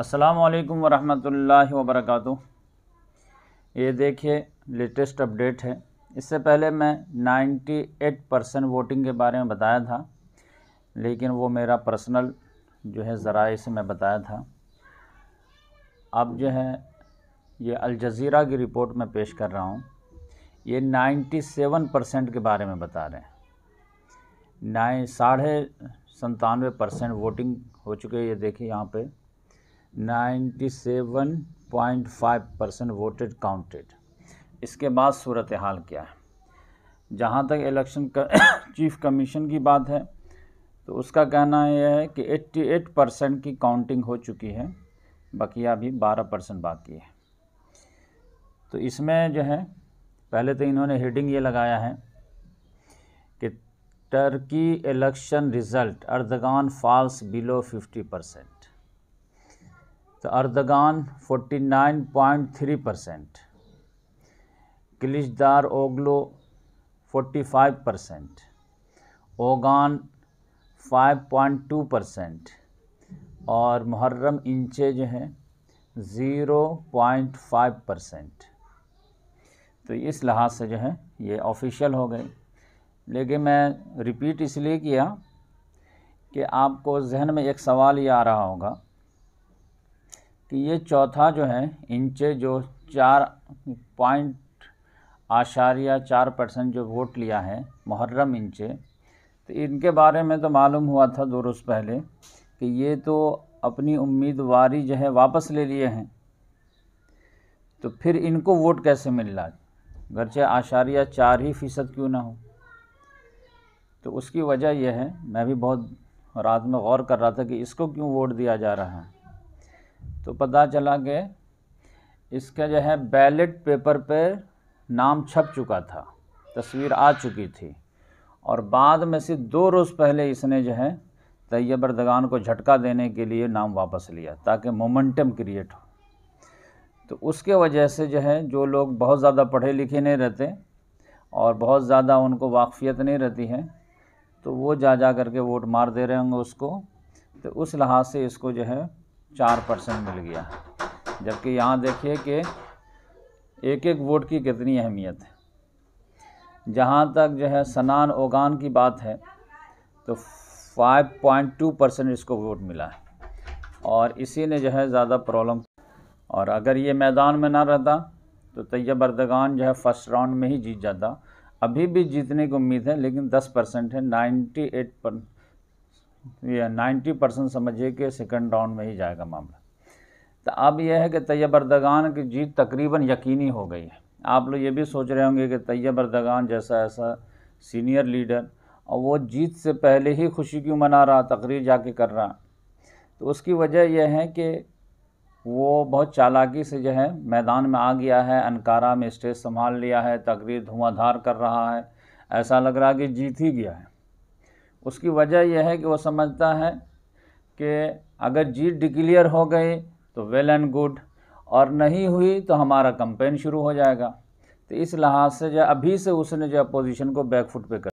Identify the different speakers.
Speaker 1: अस्सलाम वरहमतुल्लाहि वबरकatuh ये देखिए लेटेस्ट अपडेट है इससे पहले मैं 98 परसेंट वोटिंग के बारे में बताया था लेकिन वो मेरा पर्सनल जो है ज़रा से मैं बताया था अब जो है ये अलज़ीरा की रिपोर्ट में पेश कर रहा हूँ ये 97 परसेंट के बारे में बता रहे हैं नाइन साढ़े संतानवे परसेंट वोटिंग हो चुके ये देखिए यहाँ पे 97.5 परसेंट वोटेड काउंटेड इसके बाद सूरत हाल क्या है जहाँ तक इलेक्शन चीफ कमीशन की बात है तो उसका कहना यह है कि 88 परसेंट की काउंटिंग हो चुकी है बकिया भी 12 परसेंट बाकी है तो इसमें जो है पहले तो इन्होंने हेडिंग ये लगाया है कि Turkey election result Erdogan falls below 50 percent तो Erdogan 49.3 percent Kilicdaroglu 45 percent Ogan 5.2 percent और मुहर्रम इंचे जो हैं 0.5 परसेंट तो इस लिहाज से जो है ये ऑफिशियल हो गई लेकिन मैं रिपीट इसलिए किया कि आपको जहन में एक सवाल ये आ रहा होगा कि ये चौथा जो है इंचे जो चार पॉइंट आशारिया चार परसेंट जो वोट लिया है मुहर्रम इंचे तो इनके बारे में तो मालूम हुआ था दो रोज़ पहले कि ये तो अपनी उम्मीदवारी जो है वापस ले लिए हैं तो फिर इनको वोट कैसे मिल रहा गरचे आशारिया चार ही फ़ीसद क्यों ना हो तो उसकी वजह यह है मैं भी बहुत रात में गौर कर रहा था कि इसको क्यों वोट दिया जा रहा है तो पता चला कि इसका जो है बैलेट पेपर पे नाम छप चुका था तस्वीर आ चुकी थी और बाद में से दो रोज़ पहले इसने जो है तैयब अरदगान को झटका देने के लिए नाम वापस लिया ताकि मोमेंटम क्रिएट हो तो उसके वजह से जो है जो लोग बहुत ज़्यादा पढ़े लिखे नहीं रहते और बहुत ज़्यादा उनको वाकफियत नहीं रहती है तो वो जा जा करके वोट मार दे रहे होंगे उसको तो उस लिहाज से इसको जो है चार परसेंट मिल गया जबकि यहाँ देखिए कि एक एक वोट की कितनी अहमियत है जहाँ तक जो है सनान ओगान की बात है तो 5.2 परसेंट इसको वोट मिला है और इसी ने जो है ज़्यादा प्रॉब्लम और अगर ये मैदान में ना रहता तो तैयब अर्दगान जो है फर्स्ट राउंड में ही जीत जाता अभी भी जीतने की उम्मीद है लेकिन 10 परसेंट है 98 पर या नाइन्टी परसेंट समझिए कि सेकंड राउंड में ही जाएगा मामला तो अब यह है कि तैयब अरदगान की जीत तकरीबन यकीनी हो गई है आप लोग ये भी सोच रहे होंगे कि तैयब अरदगान जैसा ऐसा सीनियर लीडर और वो जीत से पहले ही खुशी क्यों मना रहा तकरीर जाके कर रहा तो उसकी वजह यह है कि वो बहुत चालाकी से जो है मैदान में आ गया है अनकारा में स्टेज संभाल लिया है तकरीर धुआंधार कर रहा है ऐसा लग रहा है कि जीत ही गया है उसकी वजह यह है कि वो समझता है कि अगर जीत डिक्लियर हो गई तो वेल एंड गुड और नहीं हुई तो हमारा कंपेन शुरू हो जाएगा तो इस लिहाज से जो अभी से उसने जो अपोजिशन को बैकफुट पे कर